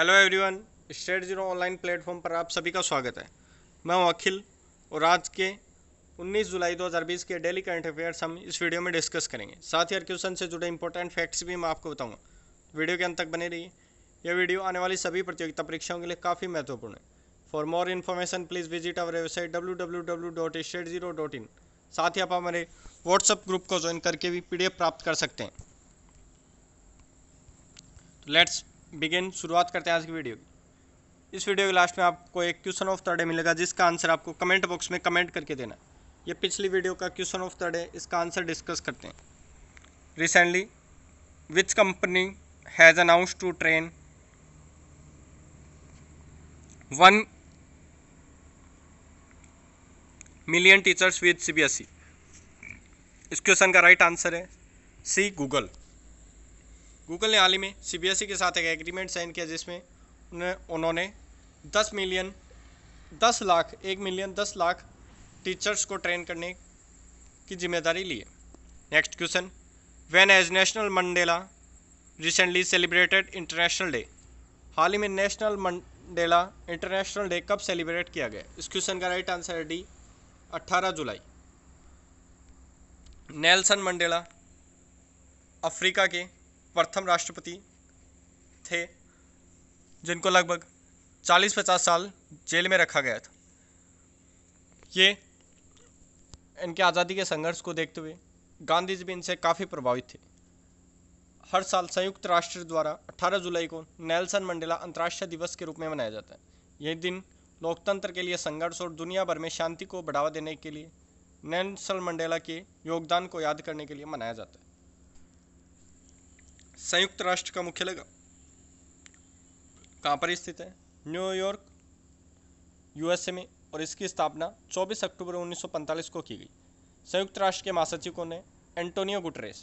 Hello everyone state zero online platform पर आप सभी का स्वागत है मैं हूं अखिल और आज के 19 जुलाई 2020 के डेली करंट अफेयर्स हम इस वीडियो में डिस्कस करेंगे साथ ही हर क्वेश्चन से जुड़े इंपॉर्टेंट फैक्ट्स भी मैं आपको बताऊंगा वीडियो के अंत तक बने रहिए यह वीडियो आने वाली सभी प्रतियोगिता परीक्षाओं के लिए काफ़ी महत्वपूर्ण है for more information please visit our website W साथ ही आप हमारे व्हाट्सएप ग्रुप को ज्वाइन करके भी पी प्राप्त कर सकते हैं तो लेट्स बिगिन शुरुआत करते हैं आज की वीडियो की इस वीडियो के लास्ट में आपको एक क्वेश्चन ऑफ द डे मिलेगा जिसका आंसर आपको कमेंट बॉक्स में कमेंट करके देना ये पिछली वीडियो का क्वेश्चन ऑफ द डे इसका आंसर डिस्कस करते हैं recently which company has announce to train one million teachers with C इस क्वेश्चन का राइट आंसर है सी गूगल गूगल ने हाल ही में सीबीएसई के साथ एक एग्रीमेंट साइन किया जिसमें उन्होंने दस मिलियन दस लाख एक मिलियन दस लाख टीचर्स को ट्रेन करने की जिम्मेदारी ली है next question when is Nelson Mandela recently celebrated international day हाल ही में नेशनल मंडेला इंटरनेशनल डे कब सेलिब्रेट किया गया इस क्वेश्चन का राइट आंसर है डी 18 जुलाई नेल्सन मंडेला अफ्रीका के प्रथम राष्ट्रपति थे जिनको लगभग 40-50 साल जेल में रखा गया था ये इनके आज़ादी के संघर्ष को देखते हुए गांधी जी भी इनसे काफ़ी प्रभावित थे हर साल संयुक्त राष्ट्र द्वारा 18 जुलाई को नेल्सन मंडेला अंतर्राष्ट्रीय दिवस के रूप में मनाया जाता है यह दिन लोकतंत्र के लिए संघर्ष और दुनिया भर में शांति को बढ़ावा देने के लिए नेल्सन मंडेला के योगदान को याद करने के लिए मनाया जाता है संयुक्त राष्ट्र का मुख्यालय कहाँ पर स्थित है न्यूयॉर्क यूएसए में और इसकी स्थापना 24 अक्टूबर 1945 को की गई संयुक्त राष्ट्र के महासचिव कौन है Antonio Guterres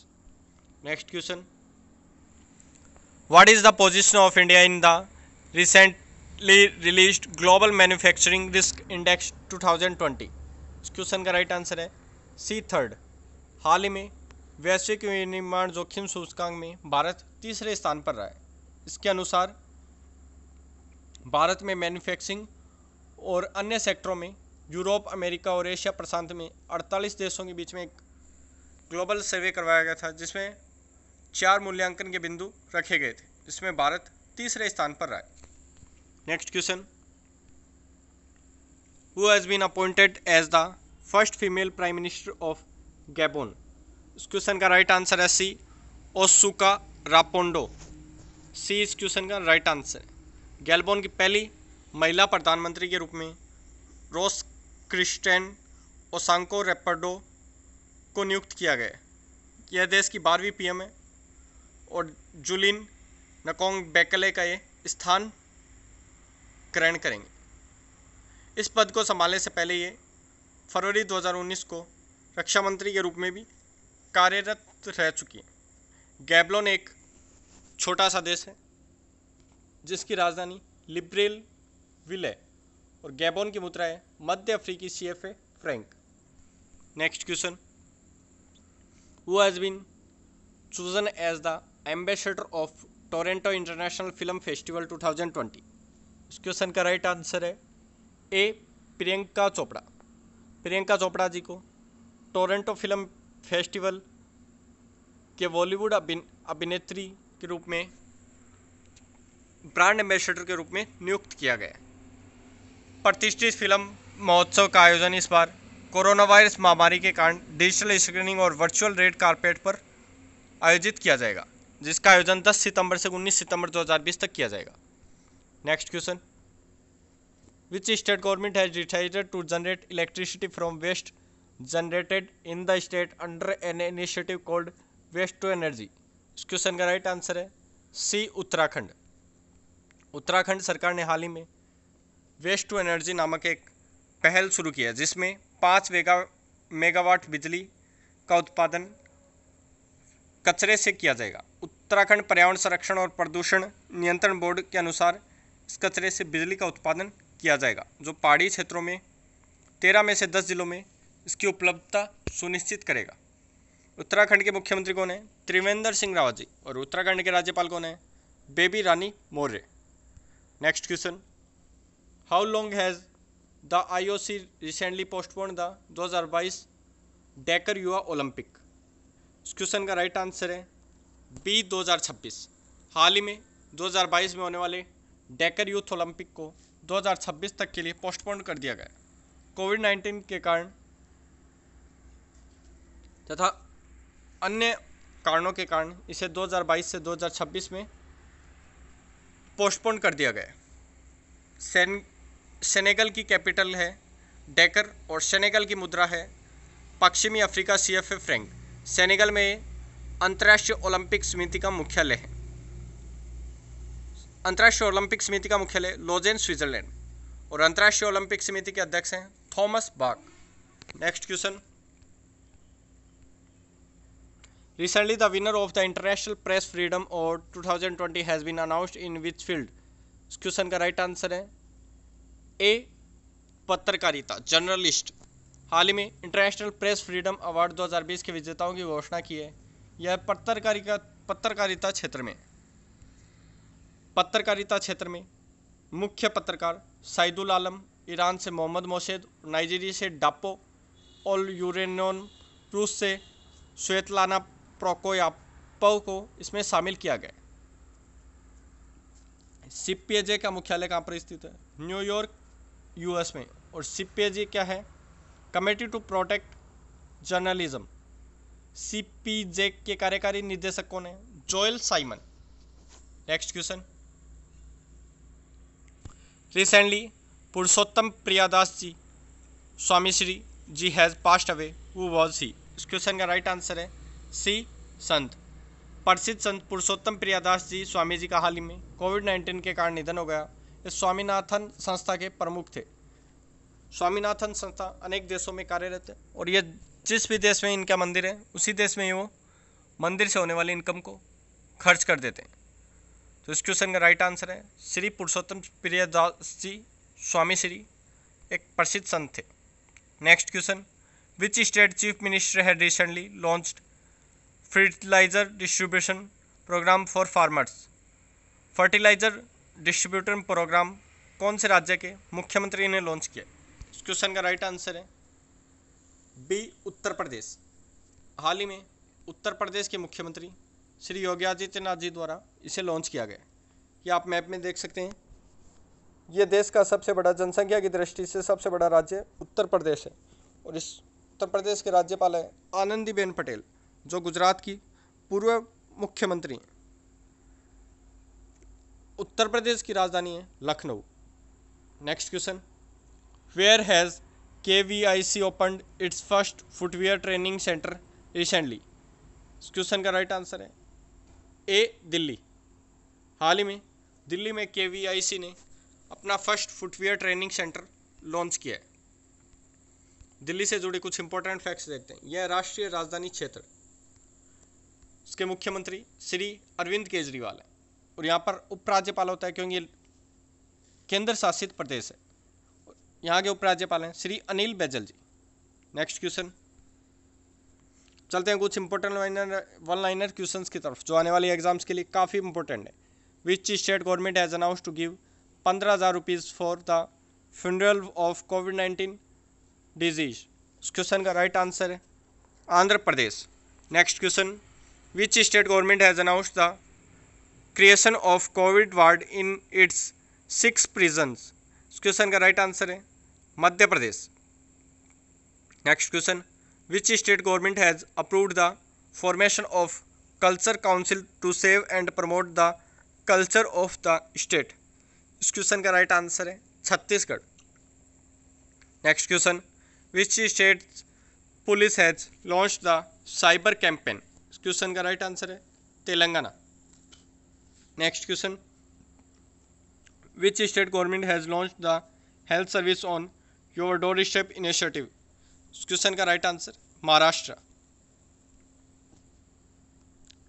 next question what is the position of India in the recently release global manufacturing risk index 2020 इस क्वेश्चन का राइट आंसर है सी थर्ड हाल ही में वैश्विक विनिर्माण जोखिम सूचकांक में भारत तीसरे स्थान पर रहा है इसके अनुसार भारत में मैन्युफैक्चरिंग और अन्य सेक्टरों में यूरोप अमेरिका और एशिया प्रशांत में 48 देशों के बीच में एक ग्लोबल सर्वे करवाया गया था जिसमें चार मूल्यांकन के बिंदु रखे गए थे इसमें भारत तीसरे स्थान पर रहा है next question who has been appointed as the first female prime minister of Gabon इस क्वेश्चन का राइट आंसर है सी ओसुका रापोंडो सी इस क्वेश्चन का राइट आंसर गैलबोन की पहली महिला प्रधानमंत्री के रूप में रोस क्रिस्टेन ओसांको रेपर्डो को नियुक्त किया गया यह देश की बारहवीं पीएम है और जुलिन नकोंग बेकले का ये स्थान ग्रहण करेंगे इस पद को संभालने से पहले ये फरवरी 2019 को रक्षा मंत्री के रूप में भी कार्यरत रह चुकी हैं गैबलोन एक छोटा सा देश है जिसकी राजधानी लिब्रेल विल है और गैबोन की मुद्रा है मध्य अफ्रीकी C F A franc next question who has been chosen as the ambassador of Toronto international film festival 2020 इस क्वेश्चन का राइट आंसर है ए प्रियंका चोपड़ा प्रियंका चोपड़ा जी को टोरेंटो फिल्म फेस्टिवल के बॉलीवुड अभिन अभिनेत्री के रूप में ब्रांड एम्बेसडर के रूप में नियुक्त किया गया प्रतिष्ठित फिल्म महोत्सव का आयोजन इस बार कोरोना वायरस महामारी के कारण डिजिटल स्क्रीनिंग और वर्चुअल रेड कारपेट पर आयोजित किया जाएगा जिसका आयोजन 10 सितंबर से 19 सितंबर 2020 तक किया जाएगा next question which state government has decided to generate electricity from waste generated in the state under an initiative called waste to energy इस क्वेश्चन का राइट आंसर है सी उत्तराखंड उत्तराखंड सरकार ने हाल ही में वेस्ट टू एनर्जी नामक एक पहल शुरू किया है जिसमें पाँच मेगा मेगावाट बिजली का उत्पादन कचरे से किया जाएगा उत्तराखंड पर्यावरण संरक्षण और प्रदूषण नियंत्रण बोर्ड के अनुसार इस कचरे से बिजली का उत्पादन किया जाएगा जो पहाड़ी क्षेत्रों में तेरह में से दस जिलों में इसकी उपलब्धता सुनिश्चित करेगा उत्तराखंड के मुख्यमंत्री कौन है त्रिवेंद्र सिंह रावत जी और उत्तराखंड के राज्यपाल कौन है Baby Rani Maurya next question how long has the IOC recently postpone the 2022 Dakar युवा ओलंपिक इस क्वेश्चन का राइट आंसर है बी 2026 हाल ही में 2022 में होने वाले डेकर यूथ ओलंपिक को 2026 तक के लिए पोस्टपोन कर दिया गया कोविड 19 के कारण तथा अन्य कारणों के कारण इसे 2022 से 2026 में पोस्टपोन कर दिया गया सेन सेनेगल की कैपिटल है डेकर और सेनेगल की मुद्रा है पश्चिमी Africa C F franc Senegal में अंतर्राष्ट्रीय ओलंपिक समिति का मुख्यालय है अंतर्राष्ट्रीय ओलंपिक समिति का मुख्यालय लोजेन स्विट्जरलैंड और अंतर्राष्ट्रीय ओलंपिक समिति के अध्यक्ष हैं Thomas Bach next question Recently, the winner of the International Press Freedom Award 2020 has been announced in which field? इस क्वेश्चन का राइट आंसर है ए पत्रकारिता जर्नलिस्ट हाल ही में इंटरनेशनल प्रेस फ्रीडम अवार्ड 2020 के विजेताओं की घोषणा की है यह पत्रकारिता पत्रकारिता क्षेत्र में पत्रकारिता क्षेत्र में मुख्य पत्रकार सईदुल आलम ईरान से मोहम्मद मोशेद नाइजीरिया से डापो और यूरेनियन रूस से श्वेतलाना प्रोकोयापव को इसमें शामिल किया गया सीपीएजे का मुख्यालय कहाँ पर स्थित है न्यूयॉर्क यूएस में और सीपीएजे क्या है committee to protect journalism CPJ के कार्यकारी निदेशक कौन है Joel Simon next question recently Purushottam Priyadas ji Swami Shri ji has passed away who was he इस क्वेश्चन का राइट आंसर है सी संत प्रसिद्ध संत पुरुषोत्तम प्रियादास जी स्वामी जी का हाल ही में कोविड नाइन्टीन के कारण निधन हो गया ये स्वामीनाथन संस्था के प्रमुख थे स्वामीनाथन संस्था अनेक देशों में कार्यरत है और ये जिस भी देश में इनका मंदिर है उसी देश में ही वो मंदिर से होने वाली इनकम को खर्च कर देते हैं तो इस क्वेश्चन का राइट आंसर है श्री पुरुषोत्तम प्रियादास जी स्वामी श्री एक प्रसिद्ध संत थे next question which state chief minister has recently launched fertiliser distribution programme for farmers fertiliser distributor programme कौन से राज्य के मुख्यमंत्री ने लॉन्च किया इस क्वेश्चन का राइट आंसर है बी उत्तर प्रदेश हाल ही में उत्तर प्रदेश के मुख्यमंत्री श्री योगी आदित्यनाथ जी द्वारा इसे लॉन्च किया गया ये आप मैप में देख सकते हैं ये देश का सबसे बड़ा जनसंख्या की दृष्टि से सबसे बड़ा राज्य उत्तर प्रदेश है और इस उत्तर प्रदेश के राज्यपाल है आनंदीबेन पटेल जो गुजरात की पूर्व मुख्यमंत्री हैं उत्तर प्रदेश की राजधानी है Lucknow next question where has K V I C open its first footwear training centre recently इस क्वेश्चन का राइट आंसर है ए दिल्ली हाल ही में दिल्ली में के वी आई सी ने अपना first footwear training centre launch किया है दिल्ली से जुड़े कुछ इंपॉर्टेंट फैक्ट्स देखते हैं यह राष्ट्रीय राजधानी क्षेत्र उसके मुख्यमंत्री श्री अरविंद केजरीवाल हैं और यहाँ पर उपराज्यपाल होता है क्योंकि ये केंद्र शासित प्रदेश है यहाँ के उपराज्यपाल हैं श्री अनिल बैजल जी नेक्स्ट क्वेश्चन चलते हैं कुछ important liner one liner question की तरफ जो आने वाले एग्जाम्स के लिए काफ़ी इंपॉर्टेंट है which state government has announce to give पंद्रह हज़ार rupees for the funeral of covid nineteen disease इस क्वेश्चन का राइट आंसर है Andhra Pradesh next question which state government has announce the creation of covid ward in its six prisons इस question का right answer है Madhya Pradesh next question which state government has approved the formation of culture council to save and promote the culture of the state इस question का right answer है Chhattisgarh next question which state police has launch the cyber campaign इस question का right answer है Telangana next question which state government has launch the health service on your door step initiative इस question का right answer Maharashtra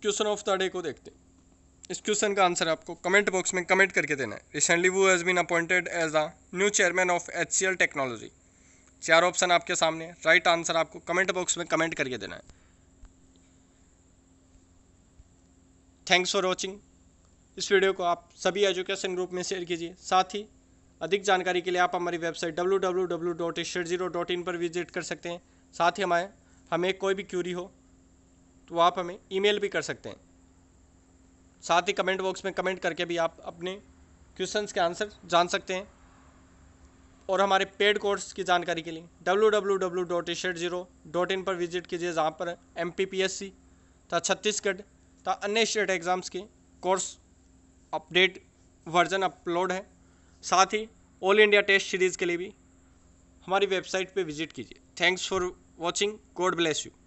question of the day को देखते हैं इस question का आंसर आपको कमेंट बॉक्स में कमेंट करके देना है recently who has been appointed as the new chairman of H technology चार ऑप्शन आपके सामने राइट right आंसर आपको कमेंट बॉक्स में कमेंट करके देना है थैंक्स फॉर वॉचिंग इस वीडियो को आप सभी एजुकेशन ग्रुप में शेयर कीजिए साथ ही अधिक जानकारी के लिए आप हमारी वेबसाइट डब्ल्यू पर विजिट कर सकते हैं साथ ही हमारे हमें कोई भी क्यूरी हो तो आप हमें ईमेल भी कर सकते हैं साथ ही कमेंट बॉक्स में कमेंट करके भी आप अपने क्वेश्चंस के आंसर जान सकते हैं और हमारे पेड कोर्स की जानकारी के लिए डब्ल्यू पर विजिट कीजिए जहाँ पर एम तथा छत्तीसगढ़ तथा अन्य स्टेट एग्ज़ाम्स के कोर्स अपडेट वर्जन अपलोड है साथ ही ऑल इंडिया टेस्ट सीरीज़ के लिए भी हमारी वेबसाइट पे विजिट कीजिए thanks for watching god bless you